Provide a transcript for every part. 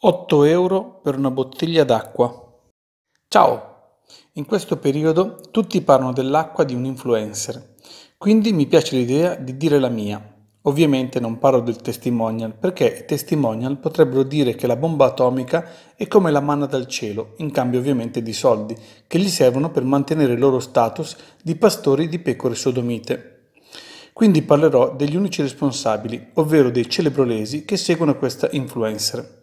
8 euro per una bottiglia d'acqua. Ciao! In questo periodo tutti parlano dell'acqua di un influencer, quindi mi piace l'idea di dire la mia. Ovviamente non parlo del testimonial perché i testimonial potrebbero dire che la bomba atomica è come la manna dal cielo, in cambio ovviamente di soldi, che gli servono per mantenere il loro status di pastori di pecore sodomite. Quindi parlerò degli unici responsabili, ovvero dei celebrolesi che seguono questa influencer.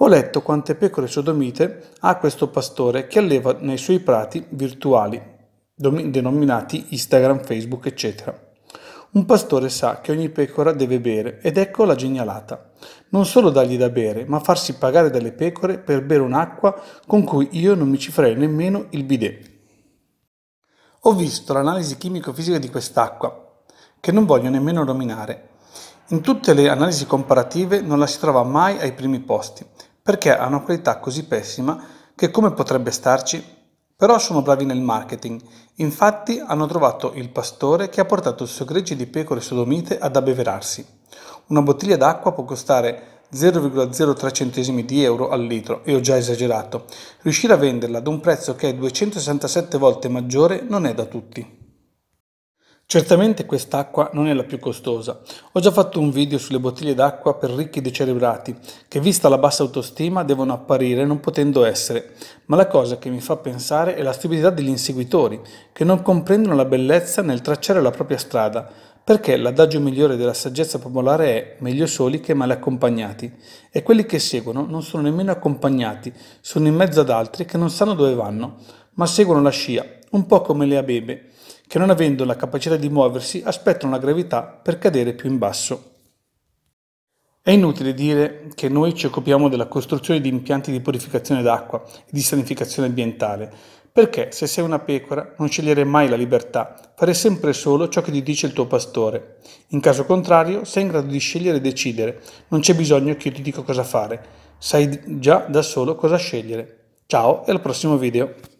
Ho letto quante pecore sodomite ha questo pastore che alleva nei suoi prati virtuali, denominati Instagram, Facebook, eccetera. Un pastore sa che ogni pecora deve bere ed ecco la genialata. Non solo dargli da bere, ma farsi pagare dalle pecore per bere un'acqua con cui io non mi ci farei nemmeno il bidet. Ho visto l'analisi chimico-fisica di quest'acqua, che non voglio nemmeno nominare. In tutte le analisi comparative non la si trova mai ai primi posti perché ha una qualità così pessima che come potrebbe starci? Però sono bravi nel marketing, infatti hanno trovato il pastore che ha portato il suo greggio di pecore sodomite ad abbeverarsi. Una bottiglia d'acqua può costare 0,03 centesimi di euro al litro e ho già esagerato. Riuscire a venderla ad un prezzo che è 267 volte maggiore non è da tutti. Certamente quest'acqua non è la più costosa. Ho già fatto un video sulle bottiglie d'acqua per ricchi decerebrati, che vista la bassa autostima devono apparire non potendo essere, ma la cosa che mi fa pensare è la stupidità degli inseguitori, che non comprendono la bellezza nel tracciare la propria strada, perché l'adagio migliore della saggezza popolare è meglio soli che male accompagnati, e quelli che seguono non sono nemmeno accompagnati, sono in mezzo ad altri che non sanno dove vanno, ma seguono la scia, un po' come le abebe che non avendo la capacità di muoversi aspettano la gravità per cadere più in basso. È inutile dire che noi ci occupiamo della costruzione di impianti di purificazione d'acqua e di sanificazione ambientale, perché se sei una pecora non scegliere mai la libertà, fare sempre solo ciò che ti dice il tuo pastore. In caso contrario, sei in grado di scegliere e decidere, non c'è bisogno che io ti dica cosa fare, sai già da solo cosa scegliere. Ciao e al prossimo video.